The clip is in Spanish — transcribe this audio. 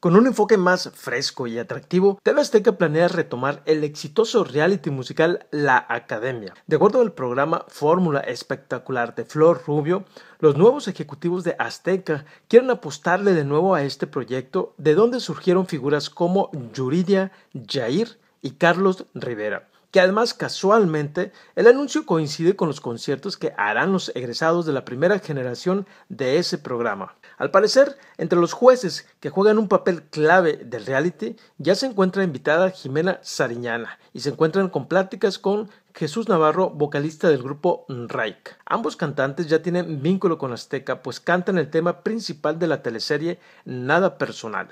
Con un enfoque más fresco y atractivo, TV Azteca planea retomar el exitoso reality musical La Academia. De acuerdo al programa Fórmula Espectacular de Flor Rubio, los nuevos ejecutivos de Azteca quieren apostarle de nuevo a este proyecto, de donde surgieron figuras como Yuridia, Jair y Carlos Rivera que además casualmente el anuncio coincide con los conciertos que harán los egresados de la primera generación de ese programa. Al parecer, entre los jueces que juegan un papel clave del reality, ya se encuentra invitada Jimena Sariñana y se encuentran con pláticas con Jesús Navarro, vocalista del grupo Raik. Ambos cantantes ya tienen vínculo con Azteca, pues cantan el tema principal de la teleserie Nada Personal.